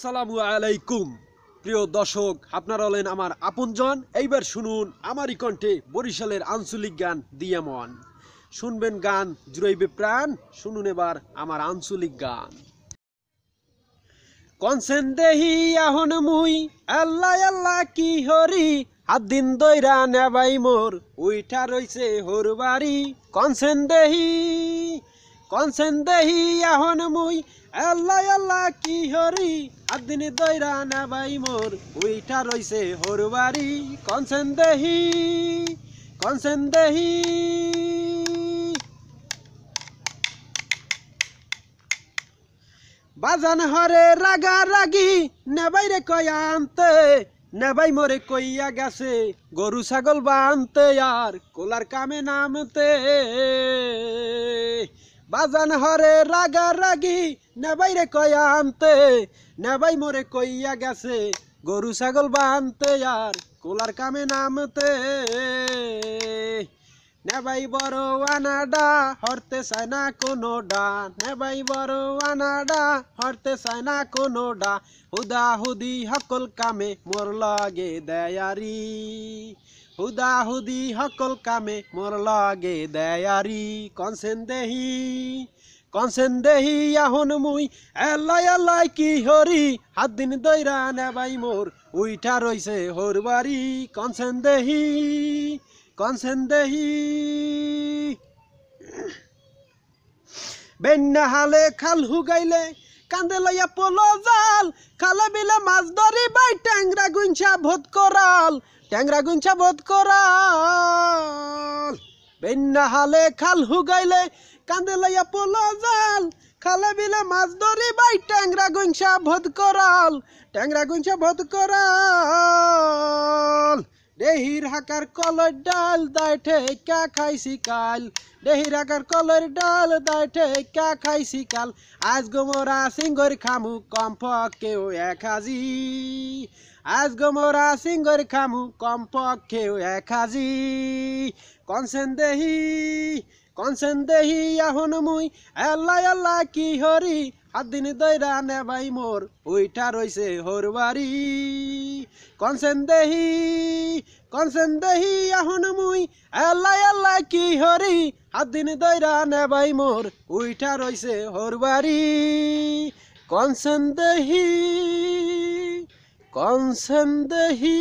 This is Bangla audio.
আসসালামু আলাইকুম প্রিয় দর্শক আপনারা হলেন আমার আপনজন এইবার শুনুন আমারই কণ্ঠে বরিশালের আঞ্চলিক গান দিয়ামন শুনবেন গান জুড়াইবে প্রাণ শুনুন এবার আমার আঞ্চলিক গান কনসেন দেহি আহন মুই আল্লাহ আল্লাহ কি হরি হাত দিন দৈরা নেবাই মোর উইঠা রইছে হরবাড়ি কনসেন দেহি কনসেন দেহি আহন মুই আল্লাহ আল্লাহ কি হরি আদিন দৈরা না বাই মোর উইটা রইছে হরবারি কনসেন দেহি কনসেন দেহি বাজান হরে রাগা রাগি নেবাই রে কয়া আনতে নেবাই মরে কইয়া গেছে গরু ছাগল বানতে আর কোলার কামে নামতে বাজান হরে রাগা রাগি নেবাই রে কয়া আনতে নেবাই মরে কইয়া গেছে গরু ছাগল বানতে আর কোলার কামে নামতে নেবাই বড় আনাডা হরতে চায় না কোনো ডা নেবাই বড় আনাডা হরতে চায় না কোনো ডা হুদা হুদি সকল কামে মোর লাগে দেয়ারি হুদা হুদি সকল কামে মোর লাগে দেয়ারি কনসেন দেহি কনসেন দেহি আহন মুই এলাই এলাই কি হরি হাত দিন দৈরা নেবাই মোর উইঠা রইছে হরবারি কনসেন দেহি কনসেন্দেহি বেন্যা হালে খাল হুগাইলে কান্দে লইয়া পোলো জাল খালে বিলে মাছ ধরি বাই ট্যাংরা গুঞ্ছা ভোত করাল ট্যাংরা গুঞ্ছা ভোত করাল বেন্যা হালে খাল হুগাইলে কান্দে লইয়া পোলো জাল খালে বিলে মাছ ধরি বাই ট্যাংরা গুঞ্ছা ভোত করাল ট্যাংরা গুঞ্ছা ভোত করাল ডেহির হাকার কলর ডাল দায় কা খাইছি কাল ডেহির হাকার কলর ডাল দায় ঠেকা খাইছি কাল আজ গোমরা সিঙ্গর খামু কমপক্ষেও এক হাজি আজ গোমরা সিঙ্গর খামু কমপক্ষেও এক হাজি কনসেন দেহি কনসেন দেহি আহন মুই আল্লাহ আল্লাহ কি হরি হাত দিন দৈরা নেবাই মোর ওইটা রইছে হরবারি কনসেন্দেহি কনসেন্দেহি এখন মুই আল্লাহ আল্লাহ কি হরি হাত দিন দৈরা নেবাই মোর উইঠা রইছে হরবারি কনসেন্দেহি কনসেন্দেহি